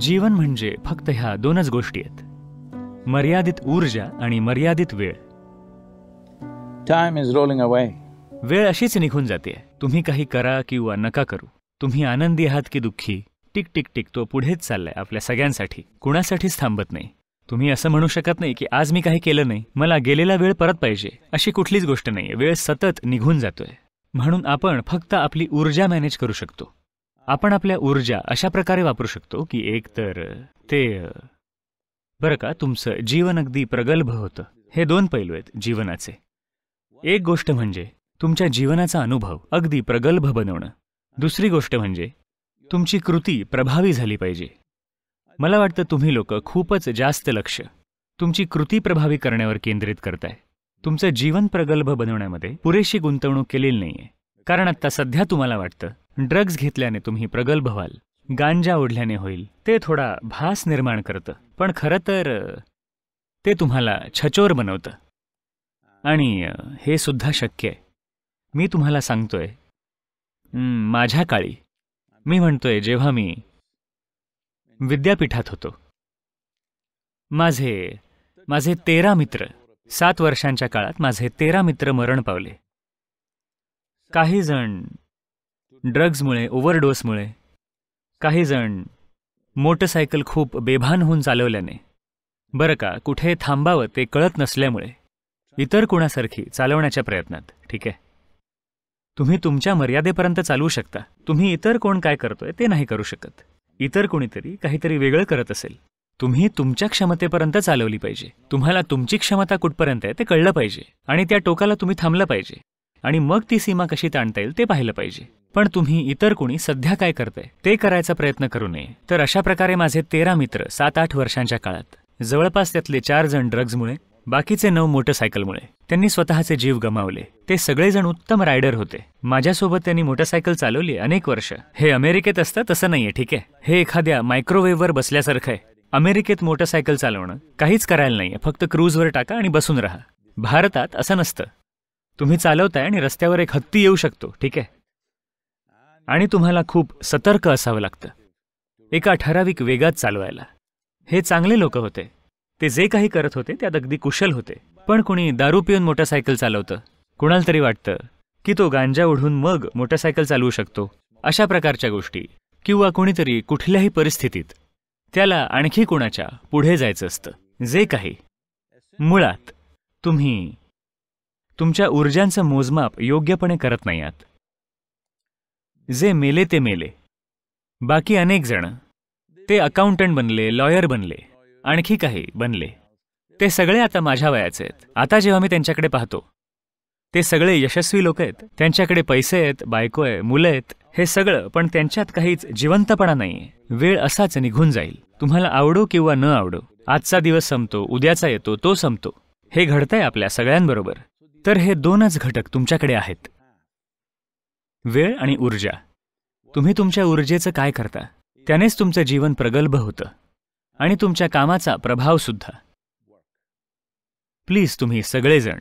जीवन म्हणजे फक्त ह्या दोनच गोष्टी आहेत मर्यादित ऊर्जा आणि मर्यादित वेळ टाइम इज रोलिंग अवे वेळ अशीच निघून जाते तुम्ही काही करा किंवा नका करू तुम्ही आनंदी आहात की दुःखी टिक टिक टिक तो पुढेच चाललाय आपल्या सगळ्यांसाठी कुणासाठीच थांबत नाही तुम्ही असं म्हणू शकत नाही की आज मी काही केलं नाही मला गेलेला वेळ परत पाहिजे अशी कुठलीच गोष्ट नाही वेळ सतत निघून जातोय म्हणून आपण फक्त आपली ऊर्जा मॅनेज करू शकतो आपण आपल्या ऊर्जा अशा प्रकारे वापरू शकतो की एक तर ते बरं का तुमचं जीवन अगदी प्रगल्भ होतं हे दोन पैलू आहेत जीवनाचे एक गोष्ट म्हणजे तुमच्या जीवनाचा अनुभव अगदी प्रगल्भ बनवणं दुसरी गोष्ट म्हणजे तुमची कृती प्रभावी झाली पाहिजे मला वाटतं तुम्ही लोक खूपच जास्त लक्ष तुमची कृती प्रभावी करण्यावर केंद्रित करताय तुमचं जीवन प्रगल्भ बनवण्यामध्ये पुरेशी गुंतवणूक केलेली नाहीये कारण आत्ता सध्या तुम्हाला वाटतं ड्रग्ज घेतल्याने तुम्ही प्रगल्भ व्हाल गांजा ओढल्याने होईल ते थोडा भास निर्माण करतं पण खरं तर ते तुम्हाला छचोर बनवतं आणि हे सुद्धा शक्य आहे मी तुम्हाला सांगतोय माझ्या काळी मी म्हणतोय जेव्हा मी विद्यापीठात होतो माझे माझे तेरा मित्र सात वर्षांच्या काळात माझे तेरा मित्र मरण पावले काही जण ड्रग्जमुळे ओव्हरडोसमुळे काही जण मोटरसायकल खूप बेभान होऊन चालवल्याने बरं का कुठे थांबावं ते कळत नसल्यामुळे इतर कुणासारखी चालवण्याच्या प्रयत्नात ठीक आहे तुम्ही तुमच्या मर्यादेपर्यंत चालवू शकता तुम्ही इतर कोण काय करतोय ते नाही करू शकत इतर कोणीतरी काहीतरी वेगळं करत असेल तुम्ही तुमच्या क्षमतेपर्यंत चालवली पाहिजे तुम्हाला तुमची क्षमता कुठपर्यंत आहे ते कळलं पाहिजे आणि त्या टोकाला तुम्ही थांबलं पाहिजे आणि मग ती सीमा कशी ताणता येईल ते पाहिलं पाहिजे पण तुम्ही इतर कोणी सध्या काय करतंय ते करायचा प्रयत्न करू नये तर अशा प्रकारे माझे तेरा मित्र सात आठ वर्षांच्या काळात जवळपास त्यातले चार जण ड्रग्जमुळे बाकीचे नऊ मोटरसायकलमुळे त्यांनी स्वतःचे जीव गमावले ते सगळेजण उत्तम रायडर होते माझ्यासोबत त्यांनी मोटरसायकल चालवली अनेक वर्ष हे अमेरिकेत असतं तसं नाहीये ठीक आहे हे एखाद्या मायक्रोवेव्हवर बसल्यासारखं आहे अमेरिकेत मोटरसायकल चालवणं काहीच करायला नाहीये फक्त क्रूजवर टाका आणि बसून राहा भारतात असं नसतं तुम्ही चालवताय आणि रस्त्यावर एक हत्ती येऊ शकतो ठीक आहे आणि तुम्हाला खूप सतर्क असावं लागतं एका ठराविक वेगात चालवायला हे चांगले लोक होते ते जे काही करत होते त्यात अगदी कुशल होते पण कुणी दारू पिऊन मोटरसायकल चालवतं कुणाला तरी वाटतं की तो गांजा ओढून मग मोटरसायकल चालवू शकतो अशा प्रकारच्या गोष्टी किंवा कोणीतरी कुठल्याही परिस्थितीत त्याला आणखी कुणाच्या पुढे जायचं असतं जे काही मुळात तुम्ही तुमच्या ऊर्जांचं मोजमाप योग्यपणे करत नाही आहात जे मेले ते मेले बाकी अनेक जण ते अकाउंटंट बनले लॉयर बनले आणखी काही बनले ते सगळे आता माझ्या वयाचे आहेत आता जेव्हा मी त्यांच्याकडे पाहतो ते सगळे यशस्वी लोक आहेत त्यांच्याकडे पैसे आहेत बायको आहे मुलं आहेत हे सगळं पण त्यांच्यात काहीच जिवंतपणा नाही वेळ असाच निघून जाईल तुम्हाला आवडो किंवा न आवडो आजचा दिवस संपतो उद्याचा येतो तो संपतो हे घडतंय आपल्या सगळ्यांबरोबर तर हे दोनच घटक तुमच्याकडे आहेत वेळ आणि ऊर्जा तुम्ही तुमच्या ऊर्जेचं काय करता त्यानेच तुमचं जीवन प्रगल्भ होतं आणि तुमच्या कामाचा प्रभाव सुद्धा प्लीज तुम्ही सगळेजण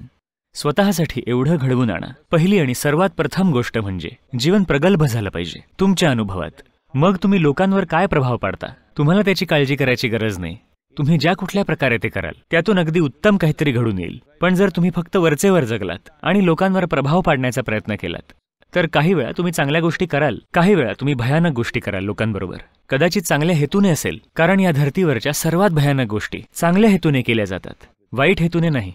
स्वतःसाठी एवढं घडवून आणा पहिली आणि सर्वात प्रथम गोष्ट म्हणजे जीवन प्रगल्भ झालं पाहिजे तुमच्या अनुभवात मग तुम्ही लोकांवर काय प्रभाव पाडता तुम्हाला त्याची काळजी करायची गरज नाही तुम्ही ज्या कुठल्या प्रकारे ते कराल त्यातून अगदी उत्तम काहीतरी घडून येईल पण जर तुम्ही फक्त वरचेवर जगलात आणि लोकांवर प्रभाव पाडण्याचा प्रयत्न केलात तर काही वेळा तुम्ही चांगल्या गोष्टी कराल काही वेळा तुम्ही भयानक गोष्टी कराल लोकांबरोबर कदाचित चांगल्या हेतूने असेल कारण या धर्तीवरच्या सर्वात भयानक गोष्टी चांगल्या हेतूने केल्या जातात वाईट हेतूने नाही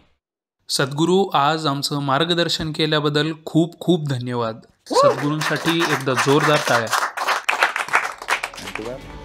सद्गुरू आज आमचं मार्गदर्शन केल्याबद्दल खूप खूप धन्यवाद सद्गुरूंसाठी एकदा जोरदार टाळ्या